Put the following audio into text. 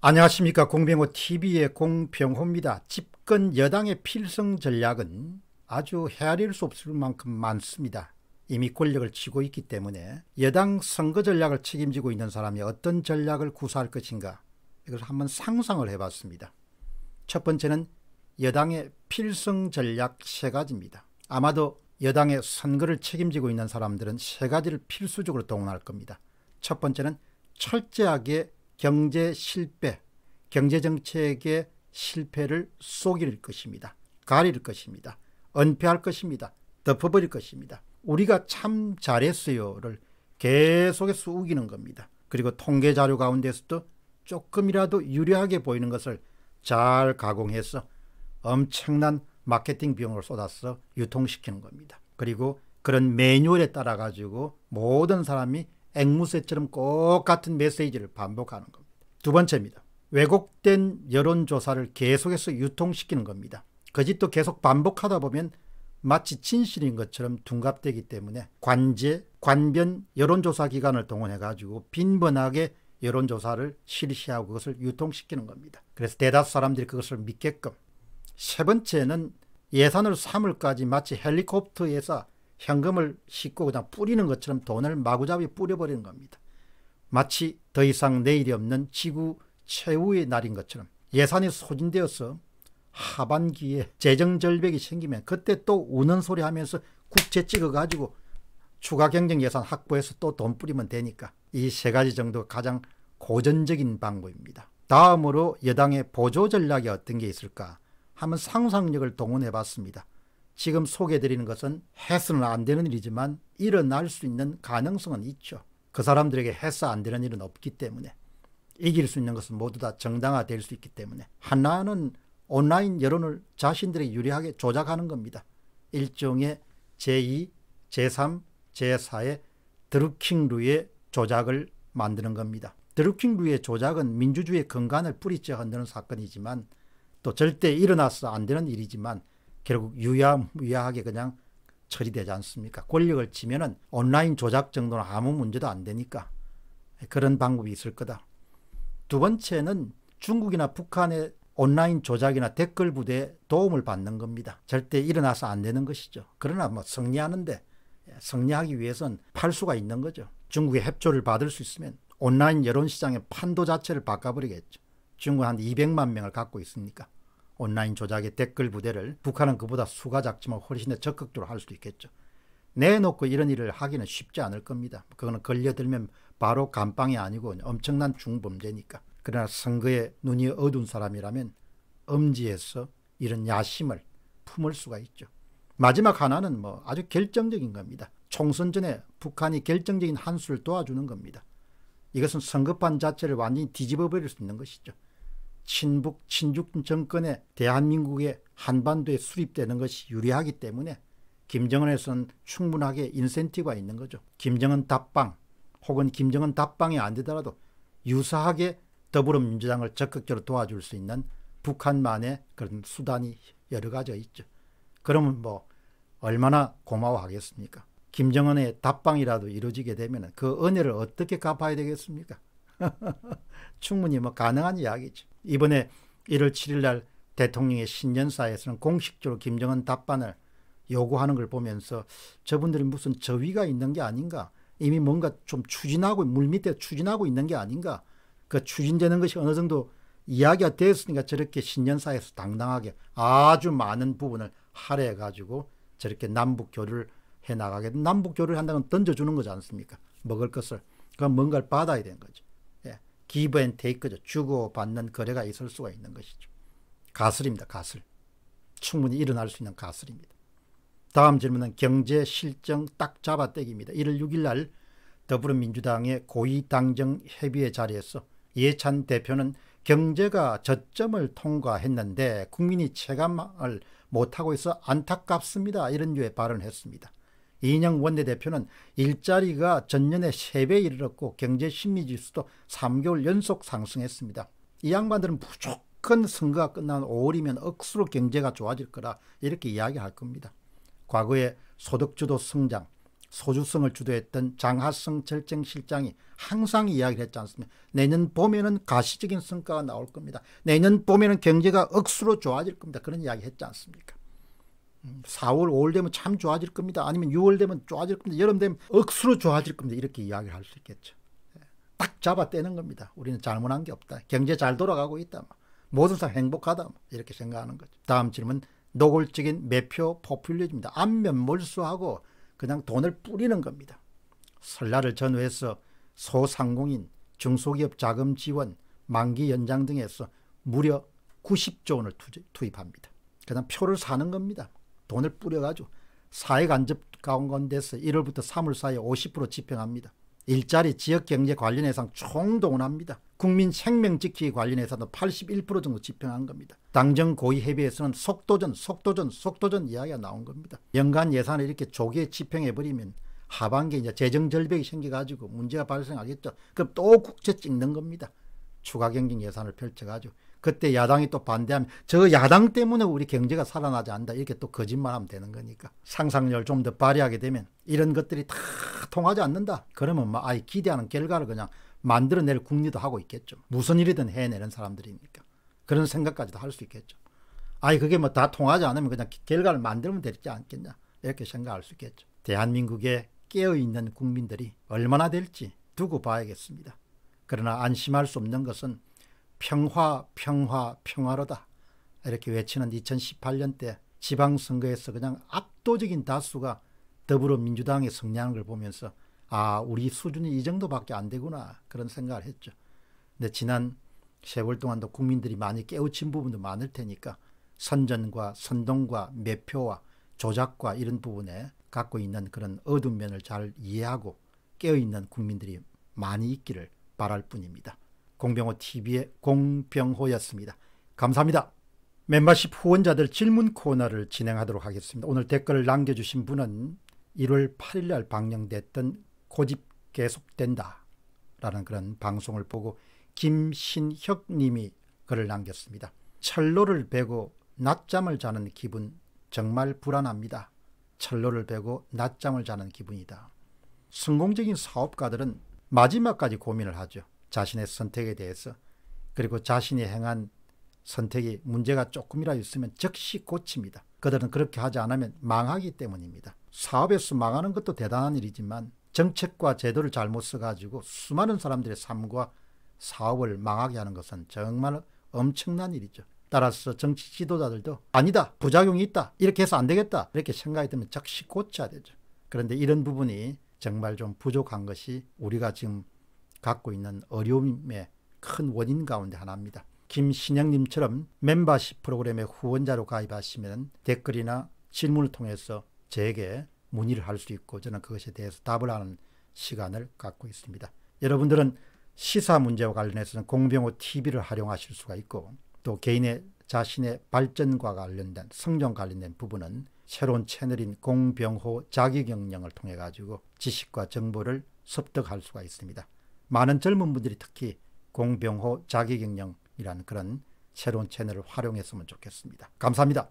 안녕하십니까 공병호TV의 공병호입니다. 집권 여당의 필승 전략은 아주 헤아릴 수 없을 만큼 많습니다. 이미 권력을 쥐고 있기 때문에 여당 선거 전략을 책임지고 있는 사람이 어떤 전략을 구사할 것인가 이걸 한번 상상을 해봤습니다. 첫 번째는 여당의 필승 전략 세 가지입니다. 아마도 여당의 선거를 책임지고 있는 사람들은 세 가지를 필수적으로 동원할 겁니다. 첫 번째는 철저하게 경제 실패, 경제 정책의 실패를 속일 것입니다. 가릴 것입니다. 은폐할 것입니다. 덮어버릴 것입니다. 우리가 참 잘했어요를 계속해서 우기는 겁니다. 그리고 통계 자료 가운데서도 조금이라도 유리하게 보이는 것을 잘 가공해서 엄청난 마케팅 비용을 쏟아서 유통시키는 겁니다. 그리고 그런 매뉴얼에 따라 가지고 모든 사람이 앵무새처럼 꼭 같은 메시지를 반복하는 겁니다. 두 번째입니다. 왜곡된 여론조사를 계속해서 유통시키는 겁니다. 거짓도 계속 반복하다 보면 마치 진실인 것처럼 둔갑되기 때문에 관제, 관변 여론조사 기관을 동원해가지고 빈번하게 여론조사를 실시하고 그것을 유통시키는 겁니다. 그래서 대다수 사람들이 그것을 믿게끔. 세 번째는 예산을 3월까지 마치 헬리콥터에서 현금을 싣고 그냥 뿌리는 것처럼 돈을 마구잡이 뿌려버리는 겁니다. 마치 더 이상 내일이 없는 지구 최후의 날인 것처럼 예산이 소진되어서 하반기에 재정 절벽이 생기면 그때 또 우는 소리 하면서 국채 찍어가지고 추가 경정 예산 확보해서 또 돈 뿌리면 되니까 이 세 가지 정도 가장 고전적인 방법입니다. 다음으로 여당의 보조 전략이 어떤 게 있을까 하면 상상력을 동원해 봤습니다. 지금 소개드리는 해 것은 해서는 안 되는 일이지만 일어날 수 있는 가능성은 있죠. 그 사람들에게 해서 안 되는 일은 없기 때문에 이길 수 있는 것은 모두 다 정당화될 수 있기 때문에 하나는 온라인 여론을 자신들이 유리하게 조작하는 겁니다. 일종의 제2, 제3, 제4의 드루킹루의 조작을 만드는 겁니다. 드루킹루의 조작은 민주주의의 근간을 뿌리째 흔드는 사건이지만 또 절대 일어나서 안 되는 일이지만 결국 유야, 유야하게 그냥 처리되지 않습니까? 권력을 치면은 온라인 조작 정도는 아무 문제도 안 되니까 그런 방법이 있을 거다. 두 번째는 중국이나 북한의 온라인 조작이나 댓글 부대에 도움을 받는 겁니다. 절대 일어나서 안 되는 것이죠. 그러나 뭐 승리하는데 예, 승리하기 위해선 팔 수가 있는 거죠. 중국의 협조를 받을 수 있으면 온라인 여론 시장의 판도 자체를 바꿔버리겠죠. 중국 한 200만 명을 갖고 있으니까. 온라인 조작의 댓글 부대를 북한은 그보다 수가 작지만 훨씬 더 적극적으로 할 수도 있겠죠. 내놓고 이런 일을 하기는 쉽지 않을 겁니다. 그거는 걸려들면 바로 감방이 아니고 엄청난 중범죄니까. 그러나 선거에 눈이 어두운 사람이라면 엄지에서 이런 야심을 품을 수가 있죠. 마지막 하나는 뭐 아주 결정적인 겁니다. 총선 전에 북한이 결정적인 한 수를 도와주는 겁니다. 이것은 선거판 자체를 완전히 뒤집어 버릴 수 있는 것이죠. 친북 친중 정권의 대한민국의 한반도에 수립되는 것이 유리하기 때문에 김정은에선 충분하게 인센티브가 있는 거죠. 김정은 답방 혹은 김정은 답방이 안 되더라도 유사하게 더불어민주당을 적극적으로 도와줄 수 있는 북한만의 그런 수단이 여러 가지가 있죠. 그러면 뭐 얼마나 고마워하겠습니까? 김정은의 답방이라도 이루어지게 되면 그 은혜를 어떻게 갚아야 되겠습니까? 충분히 뭐 가능한 이야기죠. 이번에 1월 7일 날 대통령의 신년사에서는 공식적으로 김정은 답반을 요구하는 걸 보면서 저분들이 무슨 저위가 있는 게 아닌가 이미 뭔가 좀 추진하고 물밑에 추진하고 있는 게 아닌가 그 추진되는 것이 어느 정도 이야기가 되었으니까 저렇게 신년사에서 당당하게 아주 많은 부분을 할애해 가지고 저렇게 남북 교류를 해 나가게 남북 교류를 한다는 건 던져주는 거지 않습니까 먹을 것을 그건 뭔가를 받아야 되는 거죠 기브 앤 테이크죠. 주고받는 거래가 있을 수가 있는 것이죠. 가설입니다. 가설. 충분히 일어날 수 있는 가설입니다. 다음 질문은 경제 실정 딱 잡아떼기입니다. 1월 6일 날 더불어민주당의 고위당정 협의회 자리에서 예찬 대표는 경제가 저점을 통과했는데 국민이 체감을 못하고 있어 안타깝습니다. 이런 류의 발언을 했습니다. 이인영 원내대표는 일자리가 전년에 3배에 이르렀고 경제 심리지수도 3개월 연속 상승했습니다. 이 양반들은 무조건 선거가 끝난 5월이면 억수로 경제가 좋아질 거라 이렇게 이야기할 겁니다. 과거에 소득주도 성장, 소주성을 주도했던 장하성 절정실장이 항상 이야기를 했지 않습니까? 내년 봄에는 가시적인 성과가 나올 겁니다. 내년 봄에는 경제가 억수로 좋아질 겁니다. 그런 이야기 했지 않습니까? 4월, 5월 되면 참 좋아질 겁니다. 아니면 6월 되면 좋아질 겁니다. 여름 되면 억수로 좋아질 겁니다. 이렇게 이야기를 할 수 있겠죠. 예. 딱 잡아 떼는 겁니다. 우리는 잘못한 게 없다. 경제 잘 돌아가고 있다. 뭐. 모든 사람 행복하다. 뭐. 이렇게 생각하는 거죠. 다음 질문 노골적인 매표 포퓰리즘입니다. 안면 몰수하고 그냥 돈을 뿌리는 겁니다. 설날을 전후해서 소상공인, 중소기업 자금 지원, 만기 연장 등에서 무려 90조 원을 투입합니다. 그냥 표를 사는 겁니다. 돈을 뿌려가지고 사회간접가원건대서 1월부터 3월 사이에 50% 집행합니다. 일자리, 지역경제 관련 예상 총동원합니다. 국민 생명 지키기 관련 예산도 81% 정도 집행한 겁니다. 당정 고위 협의에서는 속도전, 속도전, 속도전 이야기가 나온 겁니다. 연간 예산을 이렇게 조기에 집행해버리면 하반기에 이제 재정 절벽이 생겨가지고 문제가 발생하겠죠. 그럼 또국제 찍는 겁니다. 추가 경쟁 예산을 펼쳐가지고 그때 야당이 또 반대하면 저 야당 때문에 우리 경제가 살아나지 않는다 이렇게 또 거짓말하면 되는 거니까 상상력을 좀 더 발휘하게 되면 이런 것들이 다 통하지 않는다 그러면 뭐 아예 기대하는 결과를 그냥 만들어낼 국리도 하고 있겠죠 무슨 일이든 해내는 사람들이니까 그런 생각까지도 할 수 있겠죠 아예 그게 뭐 다 통하지 않으면 그냥 결과를 만들면 되지 않겠냐 이렇게 생각할 수 있겠죠 대한민국에 깨어있는 국민들이 얼마나 될지 두고 봐야겠습니다 그러나 안심할 수 없는 것은 평화 평화 평화로다 이렇게 외치는 2 0 1 8년때 지방선거에서 그냥 압도적인 다수가 더불어민주당의 성향을 걸 보면서 아 우리 수준이 이 정도밖에 안 되구나 그런 생각을 했죠. 근데 지난 세월 동안도 국민들이 많이 깨우친 부분도 많을 테니까 선전과 선동과 매표와 조작과 이런 부분에 갖고 있는 그런 어둠 면을 잘 이해하고 깨어있는 국민들이 많이 있기를 바랄 뿐입니다. 공병호 TV의 공병호였습니다. 감사합니다. 멤버십 후원자들 질문 코너를 진행하도록 하겠습니다. 오늘 댓글을 남겨주신 분은 1월 8일 날 방영됐던 고집 계속된다 라는 그런 방송을 보고 김신혁 님이 글을 남겼습니다. 철로를 베고 낮잠을 자는 기분 정말 불안합니다. 철로를 베고 낮잠을 자는 기분이다. 성공적인 사업가들은 마지막까지 고민을 하죠. 자신의 선택에 대해서 그리고 자신이 행한 선택이 문제가 조금이라도 있으면 즉시 고칩니다. 그들은 그렇게 하지 않으면 망하기 때문입니다. 사업에서 망하는 것도 대단한 일이지만 정책과 제도를 잘못 써가지고 수많은 사람들의 삶과 사업을 망하게 하는 것은 정말 엄청난 일이죠. 따라서 정치 지도자들도 아니다 부작용이 있다 이렇게 해서 안 되겠다 이렇게 생각이 들면 즉시 고쳐야 되죠. 그런데 이런 부분이 정말 좀 부족한 것이 우리가 지금 갖고 있는 어려움의 큰 원인 가운데 하나입니다. 김신영님처럼 멤버십 프로그램의 후원자로 가입하시면 댓글이나 질문을 통해서 제게 문의를 할 수 있고 저는 그것에 대해서 답을 하는 시간을 갖고 있습니다. 여러분들은 시사 문제와 관련해서는 공병호 TV를 활용하실 수가 있고 또 개인의 자신의 발전과 관련된 성장 관련된 부분은 새로운 채널인 공병호 자기경영을 통해 가지고 지식과 정보를 습득할 수가 있습니다. 많은 젊은 분들이 특히 공병호 자기경영이라는 그런 새로운 채널을 활용했으면 좋겠습니다. 감사합니다.